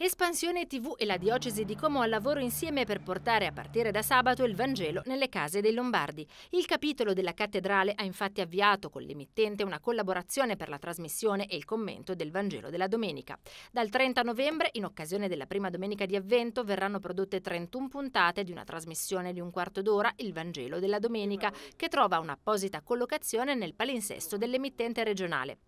Espansione TV e la Diocesi di Como al lavoro insieme per portare a partire da sabato il Vangelo nelle case dei Lombardi. Il capitolo della cattedrale ha infatti avviato con l'emittente una collaborazione per la trasmissione e il commento del Vangelo della domenica. Dal 30 novembre, in occasione della prima domenica di avvento, verranno prodotte 31 puntate di una trasmissione di un quarto d'ora, il Vangelo della domenica, che trova un'apposita collocazione nel palinsesto dell'emittente regionale.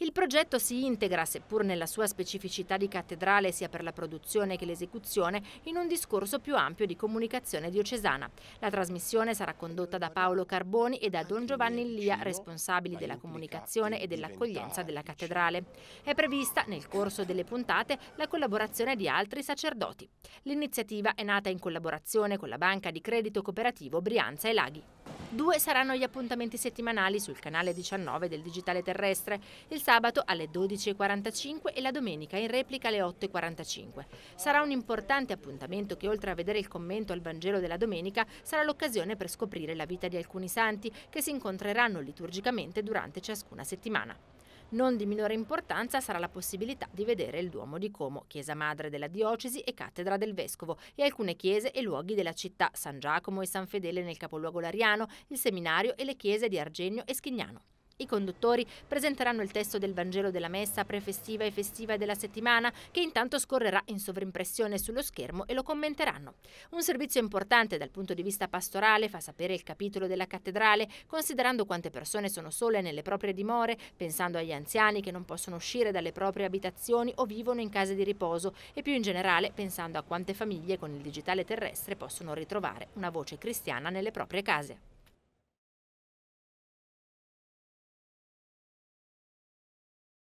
Il progetto si integra, seppur nella sua specificità di cattedrale sia per la produzione che l'esecuzione, in un discorso più ampio di comunicazione diocesana. La trasmissione sarà condotta da Paolo Carboni e da Don Giovanni Lia, responsabili della comunicazione e dell'accoglienza della cattedrale. È prevista, nel corso delle puntate, la collaborazione di altri sacerdoti. L'iniziativa è nata in collaborazione con la Banca di Credito Cooperativo Brianza e Laghi. Due saranno gli appuntamenti settimanali sul canale 19 del Digitale Terrestre, il sabato alle 12.45 e la domenica in replica alle 8.45. Sarà un importante appuntamento che oltre a vedere il commento al Vangelo della domenica sarà l'occasione per scoprire la vita di alcuni santi che si incontreranno liturgicamente durante ciascuna settimana. Non di minore importanza sarà la possibilità di vedere il Duomo di Como, chiesa madre della diocesi e cattedra del vescovo, e alcune chiese e luoghi della città, San Giacomo e San Fedele nel capoluogo lariano, il seminario e le chiese di Argenio e Schignano. I conduttori presenteranno il testo del Vangelo della Messa prefestiva e festiva della settimana, che intanto scorrerà in sovrimpressione sullo schermo e lo commenteranno. Un servizio importante dal punto di vista pastorale fa sapere il capitolo della cattedrale, considerando quante persone sono sole nelle proprie dimore, pensando agli anziani che non possono uscire dalle proprie abitazioni o vivono in case di riposo e più in generale pensando a quante famiglie con il digitale terrestre possono ritrovare una voce cristiana nelle proprie case.